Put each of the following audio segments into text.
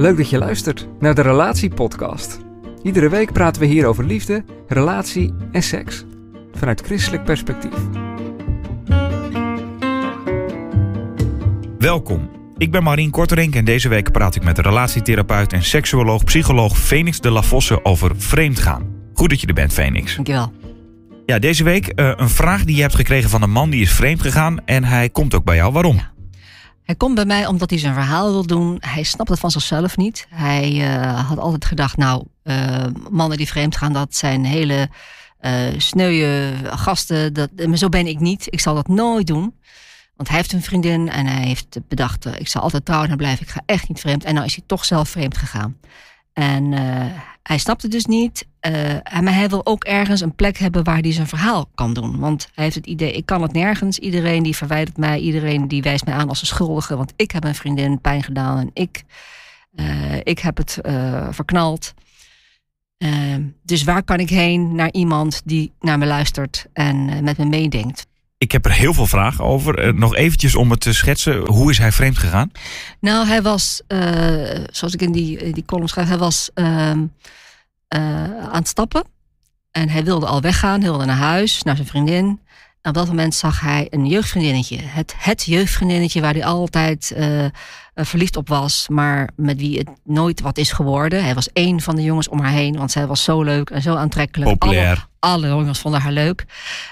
Leuk dat je luistert naar de Relatie Podcast. Iedere week praten we hier over liefde, relatie en seks. Vanuit christelijk perspectief. Welkom. Ik ben Marien Korterink en deze week praat ik met relatietherapeut en seksuoloog psycholoog Phoenix de Lafosse over vreemdgaan. Goed dat je er bent, Phoenix. Dankjewel. Ja, deze week eh, een vraag die je hebt gekregen van een man die is vreemd gegaan en hij komt ook bij jou. Waarom? Hij komt bij mij omdat hij zijn verhaal wil doen. Hij snapt het van zichzelf niet. Hij eh, had altijd gedacht, nou, eh, mannen die vreemd gaan, dat zijn hele uh, sneuwe gasten. Dat, maar zo ben ik niet. Ik zal dat nooit doen. Want hij heeft een vriendin en hij heeft bedacht, ik zal altijd trouwen. naar blijven. Ik ga echt niet vreemd. En nou is hij toch zelf vreemd gegaan. En eh, hij snapt het dus niet. Eh, maar hij wil ook ergens een plek hebben waar hij zijn verhaal kan doen. Want hij heeft het idee, ik kan het nergens. Iedereen die verwijdert mij, iedereen die wijst mij aan als een schuldige. Want ik heb mijn vriendin pijn gedaan en ik, eh, ik heb het verknald. dus waar kan ik heen naar iemand die naar me luistert en met me meedenkt? Ik heb er heel veel vragen over. Eh, nog eventjes om het te schetsen. Hoe is hij vreemd gegaan? Nou, hij was, eh, zoals ik in die, die column schrijf, hij was ehm, eh, aan het stappen. En hij wilde al weggaan, hij wilde naar huis, naar zijn vriendin op dat moment zag hij een jeugdvriendinnetje. Het, het jeugdvriendinnetje waar hij altijd eh, eh, verliefd op was, maar met wie het nooit wat is geworden. Hij was één van de jongens om haar heen, want zij was zo leuk en zo aantrekkelijk. Populair. Alle, alle jongens vonden haar leuk.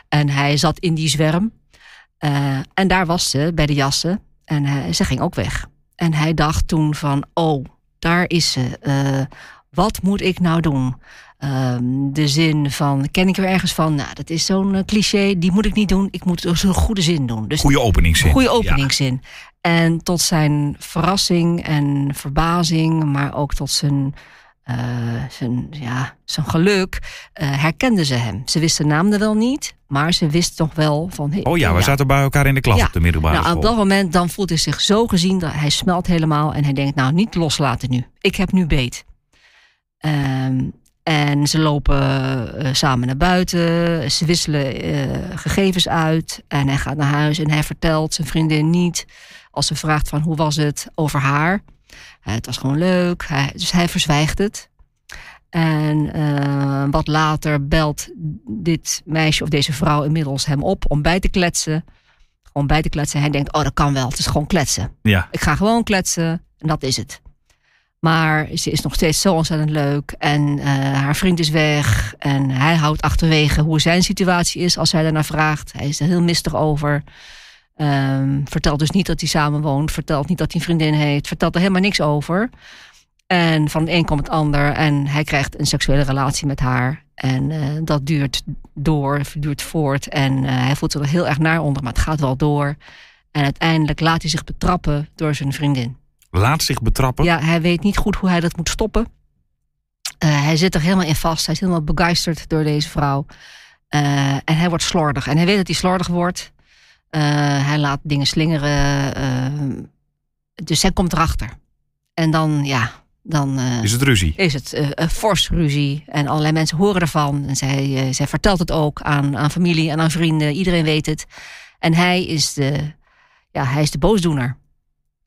En hij zat in die zwerm. Eh, en daar was ze bij de jassen. En ze ging ook weg. En hij dacht toen van, oh, daar is ze. Wat moet ik nou doen? Ehm, de zin van, ken ik er ergens van? Nou, dat is zo'n eh, cliché, die moet ik niet doen. Ik moet dus een goede zin doen. Dus goede openingszin. Goede openingszin. En tot zijn verrassing en verbazing, maar ook tot zijn, eh, zijn, ja, zijn geluk, uh, eh, herkenden ze hem. Ze wisten de naam er wel niet, maar ze wist toch wel van... oh ja, we zaten bij elkaar in de klas op de middelbare nou, school. Op dat moment dan voelt hij zich zo gezien, dat hij smelt helemaal en hij denkt, nou niet loslaten nu. Ik heb nu beet. Ehm, en ze lopen eh, samen naar buiten. Ze wisselen eh, gegevens uit. En hij gaat naar huis en hij vertelt zijn vriendin niet. Als ze vraagt van hoe was het over haar. Eh, het was gewoon leuk. Hij, dus hij verzwijgt het. En wat later belt dit meisje of deze vrouw inmiddels hem op om bij te kletsen. Om bij te kletsen. Hij denkt, oh dat kan wel. Het is gewoon kletsen. Ja. Ik ga gewoon kletsen. En dat is het. Maar ze is nog steeds zo ontzettend leuk. En eh, haar vriend is weg. En hij houdt achterwege hoe zijn situatie is als hij daarnaar vraagt. Hij is er heel mistig over. Ehm, vertelt dus niet dat hij samen woont. Vertelt niet dat hij een vriendin heeft. Vertelt er helemaal niks over. En van het een komt het ander. En hij krijgt een seksuele relatie met haar. En eh, dat duurt door, duurt voort. En eh, hij voelt zich er heel erg naar onder, maar het gaat wel door. En uiteindelijk laat hij zich betrappen door zijn vriendin. Laat zich betrappen. Ja, hij weet niet goed hoe hij dat moet stoppen. Eh, hij zit er helemaal in vast. Hij is helemaal begeisterd door deze vrouw. Eh, en hij wordt slordig. En hij weet dat hij slordig wordt. Eh, hij laat dingen slingeren. dus hij komt erachter. En dan, ja, dan. is het ruzie? Is het een fors ruzie. En allerlei mensen horen ervan. En zij, zij vertelt het ook aan, aan familie en aan vrienden. Iedereen weet het. En hij is de, ja, hij is de boosdoener.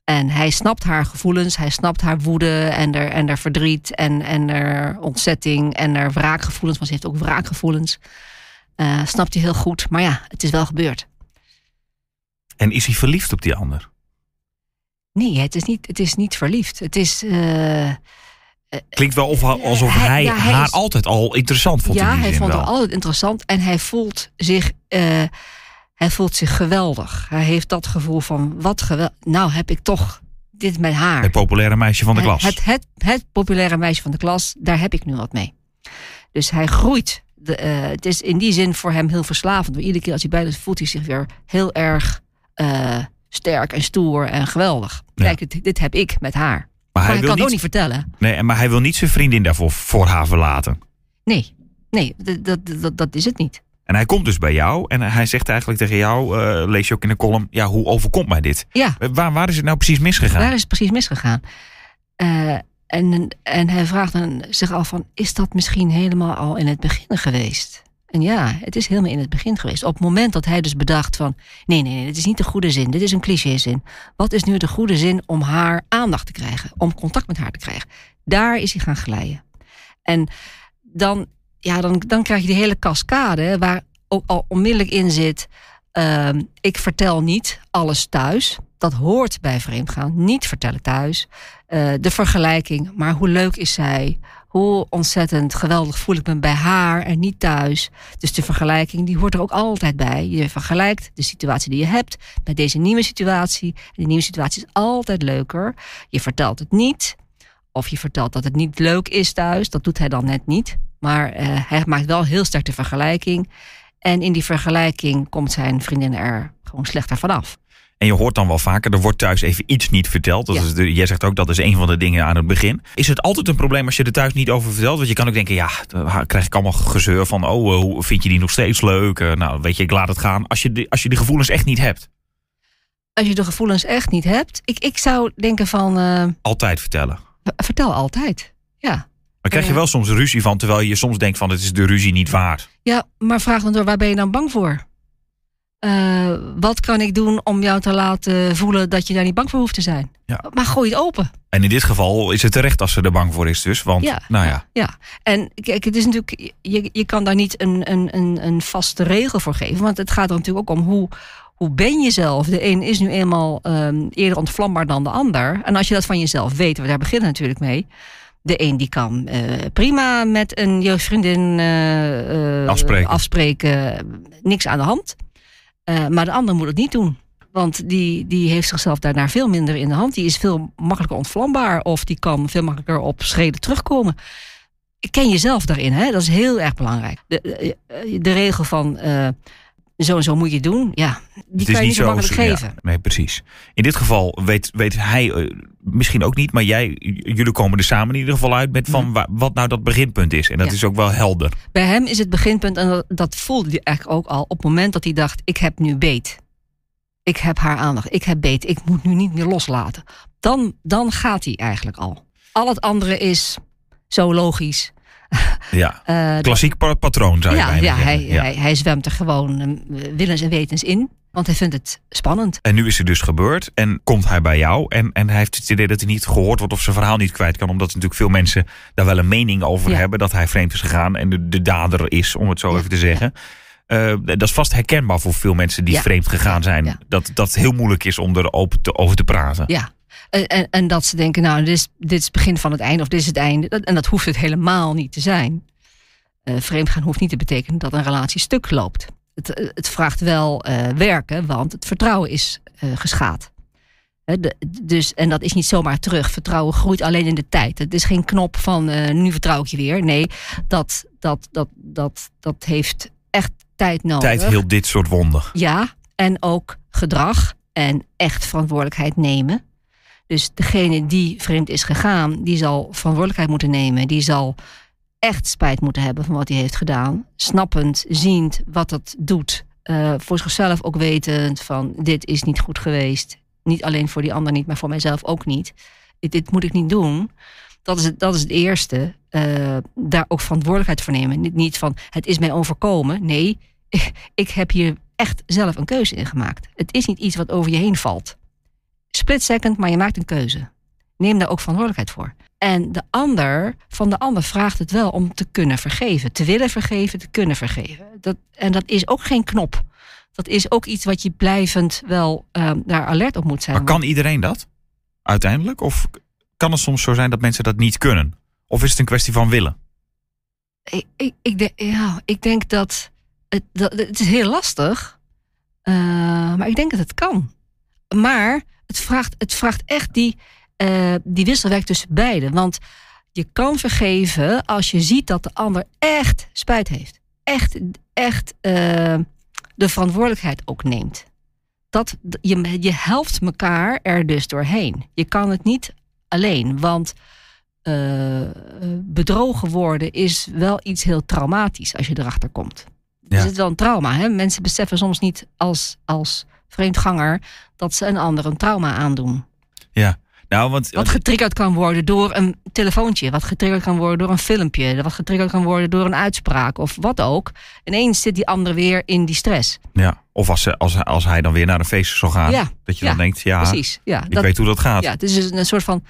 En hij snapt haar gevoelens, hij snapt haar woede en haar, en verdriet en, en haar ontzetting en haar wraakgevoelens, want ze heeft ook wraakgevoelens. Eh, snapt hij heel goed, maar ja, het is wel gebeurd. En is hij verliefd op die ander? Nee, het is niet, het is niet verliefd. Het is. Eh, eh, Klinkt wel alsof hij, haar altijd al interessant vond. Ja, hij vond haar altijd interessant en hij voelt zich. Hij voelt zich geweldig. Hij heeft dat gevoel van, wat geweldig. Nou heb ik toch dit met haar. Het populaire meisje van de klas. Het, het, het, populaire meisje van de klas, daar heb ik nu wat mee. Dus hij groeit. De, eh, het is in die zin voor hem heel verslavend. iedere keer als hij bij is, voelt hij zich weer heel erg eh, sterk en stoer en geweldig. Kijk, dit, dit, heb ik met haar. Maar, hij, wil kan niet, ook niet vertellen. Nee, maar hij wil niet zijn vriendin daarvoor voor haar verlaten. Nee, nee dat, dat, dat is het niet. En hij komt dus bij jou en hij zegt eigenlijk tegen jou, eh, lees je ook in de column, ja, hoe overkomt mij dit? Ja. Eh, waar, waar is het nou precies misgegaan? Waar is het precies misgegaan? Eh, en, en hij vraagt dan zich af van, is dat misschien helemaal al in het begin geweest? En ja, het is helemaal in het begin geweest. Op het moment dat hij dus bedacht van, nee, nee, nee, dit is niet de goede zin, dit is een clichézin. Wat is nu de goede zin om haar aandacht te krijgen, om contact met haar te krijgen? Daar is hij gaan glijden. En dan ja, dan, dan krijg je die hele cascade waar ook al onmiddellijk in zit. Ehm, ik vertel niet alles thuis. Dat hoort bij vreemdgaan. Niet vertellen thuis. Eh, de vergelijking. Maar hoe leuk is zij? Hoe ontzettend geweldig voel ik me bij haar en niet thuis. Dus de vergelijking die hoort er ook altijd bij. Je vergelijkt de situatie die je hebt met deze nieuwe situatie. die nieuwe situatie is altijd leuker. Je vertelt het niet. Of je vertelt dat het niet leuk is thuis. Dat doet hij dan net niet. Maar eh, hij maakt wel heel sterk de vergelijking. En in die vergelijking komt zijn vriendin er gewoon slechter vanaf. En je hoort dan wel vaker, er wordt thuis even iets niet verteld. Dat is jij zegt ook, dat is een van de dingen aan het begin. Is het altijd een probleem als je er thuis niet over vertelt? Want je kan ook denken, ja, dan krijg ik allemaal gezeur van... oh, eh, hoe vind je die nog steeds leuk? Eh, nou, weet je, ik laat het gaan. Als je, als je die gevoelens echt niet hebt. Als je de gevoelens echt niet hebt? Ik, ik zou denken van... altijd vertellen. Vertel altijd, ja. Maar krijg je eh. wel soms ruzie van, terwijl je soms denkt van het is de ruzie niet waard. Ja, maar vraag dan door, waar ben je dan bang voor? Eh, wat kan ik doen om jou te laten voelen dat je daar niet bang voor hoeft te zijn? Ja. Maar gooi het open. En in dit geval is het terecht als ze er bang voor is, dus. Want, ja, nou ja. ja. En kijk, het is natuurlijk, je, je kan daar niet een, een, een, een vaste regel voor geven. Want het gaat er natuurlijk ook om hoe, hoe ben je zelf? De een is nu eenmaal ehm, eerder ontvlambaar dan de ander. En als je dat van jezelf weet, we daar beginnen natuurlijk mee. De een die kan eh, prima met een jeugdvriendin eh, eh, afspreken. afspreken. niks aan de hand. maar de ander moet het niet doen. Want die, die heeft zichzelf daarna veel minder in de hand. Die is veel makkelijker ontvlambaar of die kan veel makkelijker op schreden terugkomen. Ken jezelf daarin, hè? dat is heel erg belangrijk. De, de regel van zo en zo moet je doen. Ja, die kan je niet zo makkelijk geven. nee, precies. In dit geval weet, weet hij eh, misschien ook niet, maar jij, jullie komen er samen in ieder geval uit met van mhm. wat nou dat beginpunt is. En dat is ook wel helder. Bij hem is het beginpunt, en dat, voelde hij eigenlijk ook al op het moment dat hij dacht: ik heb nu beet. Ik heb haar aandacht. Ik heb beet. Ik moet nu niet meer loslaten. Dan, dan gaat hij eigenlijk al. Al het andere is zo logisch. Ja, eh, klassiek patroon zou je ja, ja, hij, ja. Hij, hij, zwemt er gewoon eh, willens en wetens in. Want hij vindt het spannend. En nu is het dus gebeurd. En komt hij bij jou. En, en hij heeft het idee dat hij niet gehoord wordt of zijn verhaal niet kwijt kan. Omdat natuurlijk veel mensen daar wel een mening over hebben. Dat hij vreemd is gegaan en de, dader is, om het zo even te zeggen. Eh, dat is vast herkenbaar voor veel mensen die vreemd gegaan zijn. Dat dat heel moeilijk is om er over te praten. Ja, en, en, dat ze denken, nou, dit is, dit is het begin van het einde of dit is het einde. en dat hoeft het helemaal niet te zijn. Eh, vreemd vreemdgaan hoeft niet te betekenen dat een relatie stuk loopt. Het, eh, het vraagt wel eh, werken, want het vertrouwen is uh, geschaad. dus, en dat is niet zomaar terug. Vertrouwen groeit alleen in de tijd. Het is geen knop van nu vertrouw ik je weer. Nee, dat, dat, dat, dat, dat heeft echt tijd nodig. Tijd hield dit soort wonden. Ja, en ook gedrag en echt verantwoordelijkheid nemen. Dus degene die vreemd is gegaan, die zal verantwoordelijkheid moeten nemen. Die zal echt spijt moeten hebben van wat hij heeft gedaan. Snappend, ziend wat dat doet. Eh, voor zichzelf ook wetend van dit is niet goed geweest. Niet alleen voor die ander niet, maar voor mijzelf ook niet. Dit, dit moet ik niet doen. Dat is het, dat is het eerste. Eh, daar ook verantwoordelijkheid voor nemen. Niet, van het is mij overkomen. Nee, ik, ik heb hier echt zelf een keuze in gemaakt. Het is niet iets wat over je heen valt split second, maar je maakt een keuze. Neem daar ook verantwoordelijkheid voor. En de ander, van de ander vraagt het wel om te kunnen vergeven. Te willen vergeven, te kunnen vergeven. Dat, en dat is ook geen knop. Dat is ook iets wat je blijvend wel um, daar alert op moet zijn. Maar kan iedereen dat? Uiteindelijk? Of kan het soms zo zijn dat mensen dat niet kunnen? Of is het een kwestie van willen? Ik, ik, ik, denk, ja, ik denk dat het, dat het is heel lastig eh, maar ik denk dat het kan. Maar het vraagt, het vraagt echt die, uh, die wisselwerk tussen beiden. Want je kan vergeven als je ziet dat de ander echt spijt heeft. Echt, echt eh, de verantwoordelijkheid ook neemt. Dat, je, je helpt elkaar er dus doorheen. Je kan het niet alleen, want eh, bedrogen worden is wel iets heel traumatisch als je erachter komt. Ja. Dus is het wel een trauma? Hè? Mensen beseffen soms niet als, als vreemdganger, dat ze een ander een trauma aandoen. Ja. Nou, want, wat getriggerd kan worden door een telefoontje, wat getriggerd kan worden door een filmpje, wat getriggerd kan worden door een uitspraak of wat ook. Ineens zit die ander weer in die stress. Ja, of als, ze, als, als hij dan weer naar een feest zou gaan, ja, dat je dan denkt, ja, precies, ja ik dat, weet hoe dat gaat. Ja, het is dus een soort van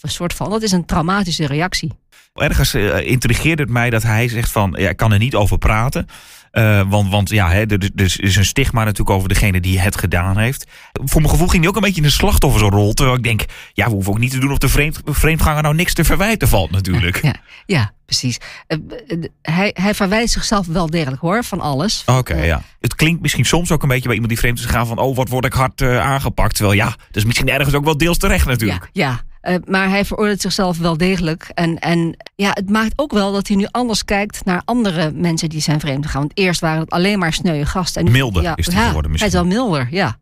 een soort van. Dat is een traumatische reactie. Ergens intrigeerde eh, intrigeert het mij dat hij zegt van, ja, ik kan er niet over praten. Eh, want, want ja, hè, er, is een stigma natuurlijk over degene die het gedaan heeft. Voor mijn gevoel ging hij ook een beetje in een slachtoffersrol. Terwijl ik denk, ja, we hoeven ook niet te doen of de vreemd, vreemdganger nou niks te verwijten valt natuurlijk. Ja, ja, precies. Eh, hij, hij verwijt zichzelf wel degelijk hoor, van alles. Oké, ja. Het klinkt misschien soms ook een beetje bij iemand die vreemd is gegaan van, oh, wat word ik hard aangepakt. Terwijl ja, dat is misschien ergens ook wel deels terecht natuurlijk. Ja, ja. Eh, maar hij veroordeelt zichzelf wel degelijk. En, en ja, het maakt ook wel dat hij nu anders kijkt naar andere mensen die zijn vreemd gegaan. Want eerst waren het alleen maar sneuwe gasten. milder is hij ja, geworden misschien. Hij is wel milder, ja.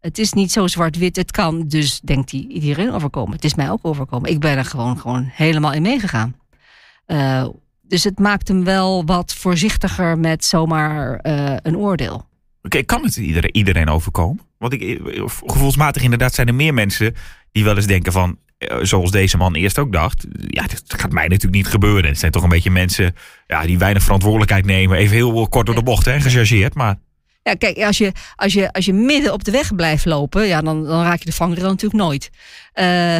Het is niet zo zwart-wit. Het kan dus, denkt hij, iedereen overkomen. Het is mij ook overkomen. Ik ben er gewoon, gewoon helemaal in meegegaan. Eh, dus het maakt hem wel wat voorzichtiger met zomaar eh, een oordeel. Okay, kan het iedereen, iedereen overkomen? Want ik, gevoelsmatig inderdaad zijn er meer mensen die wel eens denken van... Eh, zoals deze man eerst ook dacht, ja, dat gaat mij natuurlijk niet gebeuren. Het zijn toch een beetje mensen ja, die weinig verantwoordelijkheid nemen. Even heel eh, kort door de bocht, hè, gechargeerd, maar... Ja, kijk, als je, als, je, als je midden op de weg blijft lopen, ja, dan, dan raak je de vangrail natuurlijk nooit. Eh,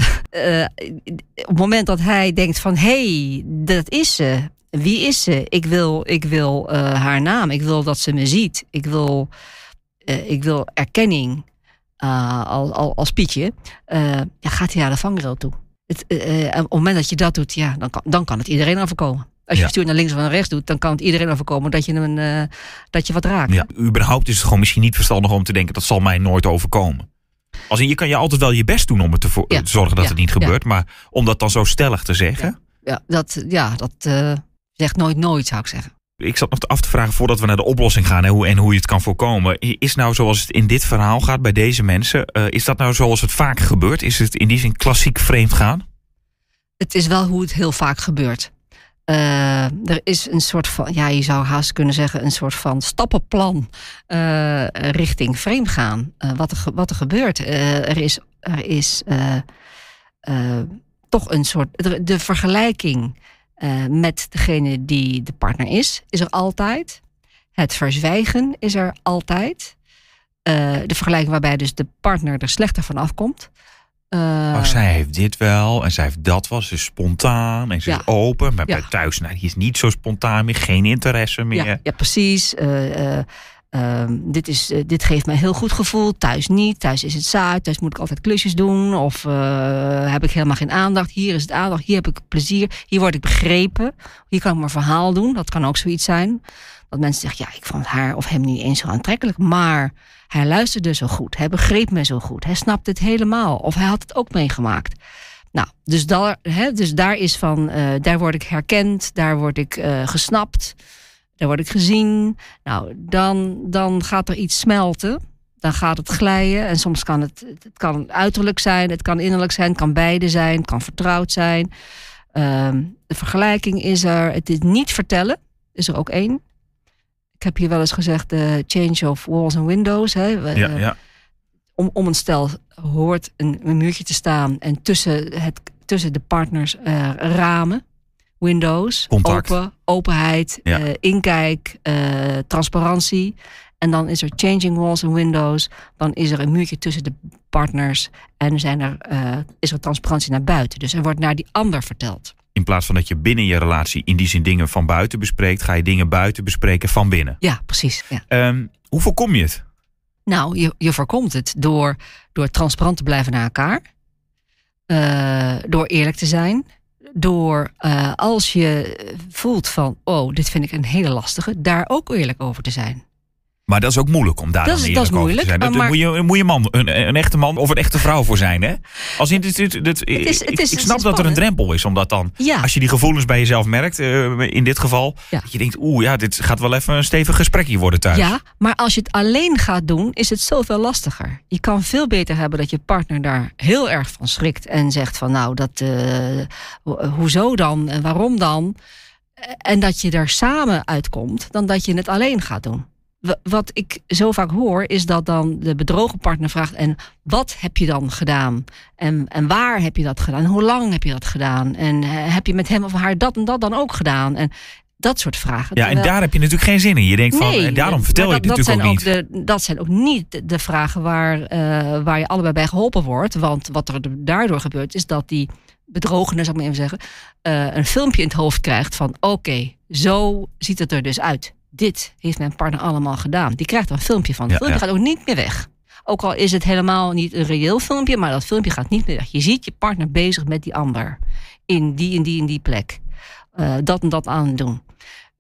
op het moment dat hij denkt van, hé, hey, dat is ze. Wie is ze? Ik wil, ik wil haar naam. Ik wil dat ze me ziet. Ik wil, ik wil erkenning. Eh, al als, als, Pietje, eh, ja, gaat hij naar de vangrail toe. Het, eh, op het moment dat je dat doet, ja, dan, kan, dan kan het iedereen overkomen. Als je ja. stuurt naar links of naar rechts doet, dan kan het iedereen overkomen dat je, een, dat je wat raakt. Ja, überhaupt is het gewoon misschien niet verstandig om te denken, dat zal mij nooit overkomen. Als in, je kan je altijd wel je best doen om er te, zorgen dat het niet gebeurt, maar om dat dan zo stellig te zeggen. Ja, dat, ja, dat zegt nooit nooit, zou ik zeggen ik zat nog af te vragen voordat we naar de oplossing gaan hè, hoe, en hoe je het kan voorkomen. Is nou zoals het in dit verhaal gaat bij deze mensen, eh, is dat nou zoals het vaak gebeurt? Is het in die zin klassiek vreemd gaan? Het is wel hoe het heel vaak gebeurt. Eh, er is een soort van, ja, je zou haast kunnen zeggen, een soort van stappenplan eh, richting vreemd gaan. wat, er, wat er gebeurt. er is, er is toch een soort. De vergelijking eh, met degene die de partner is, is er altijd. Het verzwijgen is er altijd. Eh, de vergelijking waarbij dus de partner er slechter van afkomt. Uh, oh, zij heeft dit wel en zij heeft dat wel. Ze is spontaan en ze is open. Maar bij thuis, nou, die is niet zo spontaan meer. Geen interesse meer. Ja, ja precies. Uh, Ehm, dit, is, eh, dit geeft mij heel goed gevoel. Thuis niet. Thuis is het saai. Thuis moet ik altijd klusjes doen. Of eh, heb ik helemaal geen aandacht. Hier is het aandacht. Hier heb ik plezier. Hier word ik begrepen. Hier kan ik mijn verhaal doen. Dat kan ook zoiets zijn. Dat mensen zeggen, ja, ik vond haar of hem niet eens zo aantrekkelijk. Maar hij luisterde zo goed. Hij begreep me zo goed. Hij snapte het helemaal. Of hij had het ook meegemaakt. Nou, dus daar, hè, dus daar is van, eh, daar word ik herkend. Daar word ik gesnapt daar word ik gezien. Nou, dan, dan gaat er iets smelten. Dan gaat het glijden. En soms kan het, het kan uiterlijk zijn, het kan innerlijk zijn, het kan beide zijn, het kan vertrouwd zijn. Ehm, de vergelijking is er. Het is niet vertellen, is er ook één. Ik heb hier wel eens gezegd: de change of walls and windows. Hè. Ja, eh, ja. Om, om een stel hoort een, muurtje te staan en tussen, het, tussen de partners eh, ramen. Windows, open, openheid, eh, inkijk, eh, transparantie. En dan is er changing walls en windows. Dan is er een muurtje tussen de partners. En zijn er, eh, is er transparantie naar buiten. Dus er wordt naar die ander verteld. In plaats van dat je binnen je relatie in die zin dingen van buiten bespreekt, ga je dingen buiten bespreken van binnen. Ja, precies. Ja. Ehm, hoe voorkom je het? Nou, je, je voorkomt het door, door transparant te blijven naar elkaar. door eerlijk te zijn door eh, als je voelt van, oh, dit vind ik een hele lastige, daar ook eerlijk over te zijn. Maar dat is ook moeilijk om daar dat dan is, dat is moeilijk, te zijn. maar, moet je, moet je man, een, een, echte man of een echte vrouw voor zijn. Hè? Als in, dit, dit, het ik, snap dat er een drempel is. Omdat dan, ja. als je die gevoelens bij jezelf merkt, eh, in dit geval. Dat je denkt, oeh, ja, dit gaat wel even een stevig gesprekje worden thuis. Ja, maar als je het alleen gaat doen, is het zoveel lastiger. Je kan veel beter hebben dat je partner daar heel erg van schrikt. En zegt van, nou, dat, eh, hoezo dan en waarom dan? En dat je daar samen uitkomt, dan dat je het alleen gaat doen wat ik zo vaak hoor, is dat dan de bedrogen partner vraagt: En wat heb je dan gedaan? En, en waar heb je dat gedaan? Hoe lang heb je dat gedaan? En eh, heb je met hem of haar dat en dat dan ook gedaan? En dat soort vragen. Ja, en daar heb je natuurlijk geen zin in. Je denkt van, eh, en daarom vertel dat, je het natuurlijk ook niet. de, dat zijn ook niet de vragen waar, eh, waar je allebei bij geholpen wordt. Want wat er daardoor gebeurt, is dat die bedrogene, zou ik maar even zeggen, een filmpje in het hoofd krijgt van: Oké, zo ziet het er dus uit dit heeft mijn partner allemaal gedaan. Die krijgt er een filmpje van. Dat filmpje gaat ook niet meer weg. Ook al is het helemaal niet een reëel filmpje, maar dat filmpje gaat niet meer weg. Je ziet je partner bezig met die ander. In die en die en die plek. Eh, dat en dat aan doen.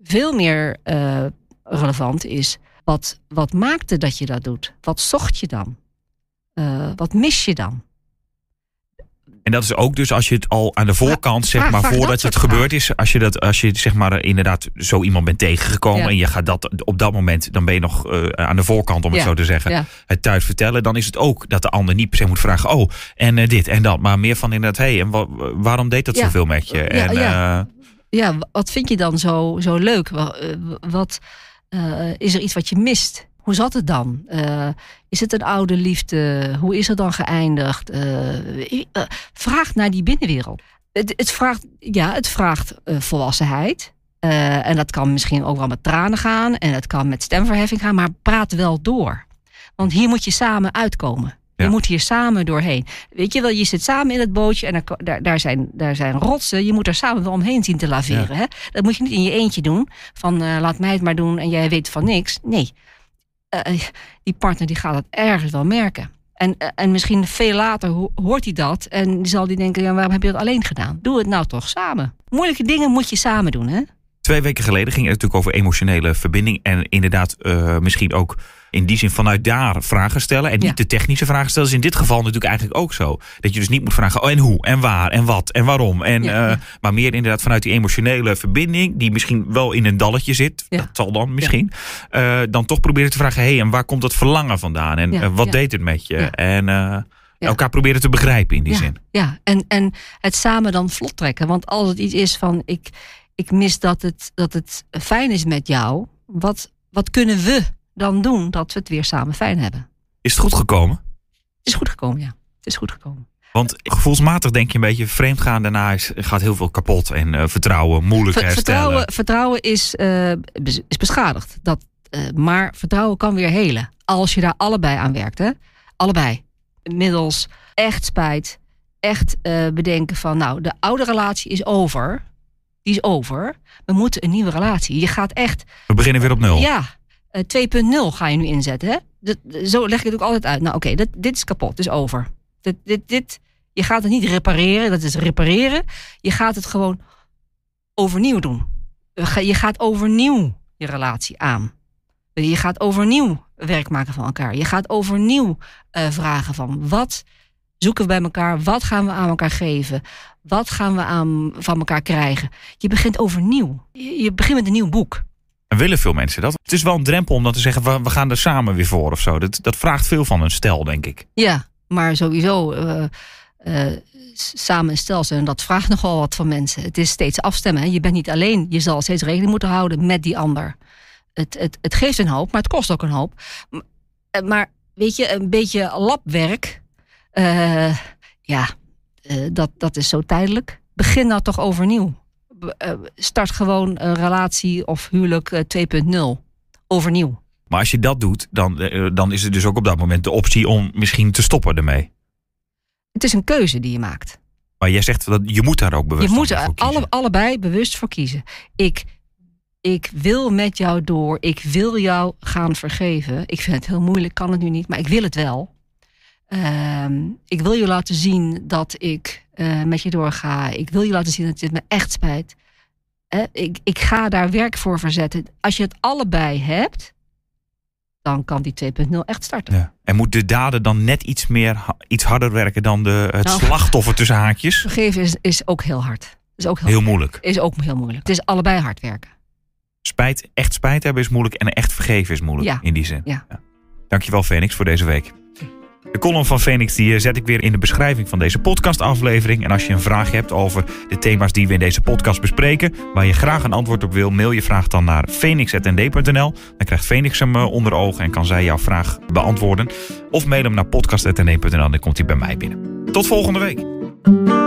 Veel meer eh, relevant is, wat, wat maakte dat je dat doet? Wat zocht je dan? Eh, wat mis je dan? En dat is ook dus als je het al aan de voorkant, zeg maar, voordat het gebeurd is, als je, dat, als je zeg maar eh, inderdaad zo iemand bent tegengekomen en je gaat dat op dat moment, dan ben je nog eh, aan de voorkant, om het zo te zeggen, het thuis vertellen. Dan is het ook dat de ander niet per se moet vragen, oh, en eh, dit en dat. Maar meer van inderdaad, hé, hey, en waarom deed dat zoveel met je? En, ja, wat vind je dan zo, zo leuk? Wat, is er iets wat je mist? hoe zat het dan? Eh, is het een oude liefde? Hoe is het dan geëindigd? Eh, eh, vraag naar die binnenwereld. Het, het vraagt, ja, het vraagt volwassenheid. en dat kan misschien ook wel met tranen gaan. En dat kan met stemverheffing gaan. Maar praat wel door. Want hier moet je samen uitkomen. Je moet hier samen doorheen. Weet je wel, je zit samen in het bootje en daar, daar, zijn, daar zijn rotsen. Je moet er samen wel omheen zien te laveren. Hè? Dat moet je niet in je eentje doen. Van laat mij het maar doen en jij weet van niks. Nee, eh, die partner die gaat het ergens wel merken. En, eh, en misschien veel later hoort hij dat en zal die denken, waarom heb je dat alleen gedaan? Doe het nou toch samen. Moeilijke dingen moet je samen doen, hè? Twee weken geleden ging het natuurlijk over emotionele verbinding en inderdaad eh, misschien ook in die zin vanuit daar vragen stellen. En niet de technische vragen stellen. Dat is in dit geval natuurlijk eigenlijk ook zo. Dat je dus niet moet vragen oh, en hoe en waar en wat en waarom. En, eh, maar meer inderdaad vanuit die emotionele verbinding. Die misschien wel in een dalletje zit. Dat zal dan misschien. Eh, dan toch proberen te vragen. hey, en waar komt dat verlangen vandaan? En eh, wat deed het met je? En... elkaar proberen te begrijpen in die ja, zin. Ja, en, en het samen dan vlot trekken. Want als het iets is van ik, ik mis dat het, dat het fijn is met jou, wat, wat kunnen we dan doen dat we het weer samen fijn hebben. Is het goed gekomen? Het is goed gekomen, ja. Het is goed gekomen. Want gevoelsmatig denk je een beetje vreemdgaan daarna is, gaat heel veel kapot en eh, vertrouwen moeilijk herstellen. Vertrouwen, vertrouwen is, eh, is beschadigd. Dat, eh, maar vertrouwen kan weer helen. Als je daar allebei aan werkt. Hè? Allebei. Middels echt spijt. Echt bedenken van nou de oude relatie is over. Die is over. We moeten een nieuwe relatie. Je gaat echt. We beginnen weer op nul. Ja. 2.0 eh, ga je nu inzetten. Hè? Dat, zo leg ik het ook altijd uit. Nou, oké, dit is kapot, dus is over. Dit, dit, dit, je gaat het niet repareren, dat is repareren. Je gaat het gewoon overnieuw doen. Eh, je gaat overnieuw je relatie aan. Eh, je gaat overnieuw werk maken van elkaar. Je gaat overnieuw vragen van wat zoeken we bij elkaar? Wat gaan we aan elkaar geven? Wat gaan we aan, van elkaar krijgen? Je begint overnieuw. Je, je begint met een nieuw boek. En willen veel mensen dat? Het is wel een drempel om dan te zeggen, we, we gaan er samen weer voor of zo. Dat, dat vraagt veel van een stel, denk ik. Ja, maar sowieso. Eh, eh, samen een stel zijn. dat vraagt nogal wat van mensen. Het is steeds afstemmen. Je bent niet alleen. Je zal steeds rekening moeten houden met die ander. Het, het, het geeft een hoop, maar het kost ook een hoop. Eh, maar weet je, een beetje labwerk. ja, dat, dat is zo tijdelijk. Begin dat nou toch overnieuw. Eh, start gewoon een relatie of huwelijk 2.0 eh, overnieuw. Maar als je dat doet, dan, eh, dan is het dus ook op dat moment de optie om misschien te stoppen ermee. Het is een keuze die je maakt. Maar jij zegt dat je moet daar ook bewust je moet er voor kiezen. Alle, allebei bewust voor kiezen. Ik, ik wil met jou door. Ik wil jou gaan vergeven. Ik vind het heel moeilijk, kan het nu niet, maar ik wil het wel. Ehm, ik wil je laten zien dat ik eh, met je doorga. Ik wil je laten zien dat dit me echt spijt. Eh, ik, ik ga daar werk voor verzetten. Als je het allebei hebt, dan kan die 2.0 echt starten. Ja. En moet de dader dan net iets meer, iets harder werken dan de, het nou, slachtoffer tussen haakjes? Vergeven is, is ook heel hard. Is ook heel, moeilijk. Is ook heel moeilijk. Het is allebei hard werken. Spijt, echt spijt hebben is moeilijk en echt vergeven is moeilijk in die zin. Ja. ja. Dankjewel Phoenix voor deze week. De column van Phoenix die eh, zet ik weer in de beschrijving van deze podcastaflevering. En als je een vraag hebt over de thema's die we in deze podcast bespreken, waar je graag een antwoord op wil, mail je vraag dan naar phoenix.nd.nl. Dan krijgt Phoenix hem eh, onder ogen en kan zij jouw vraag beantwoorden. Of mail hem naar podcast.nd.nl, dan komt hij bij mij binnen. Tot volgende week.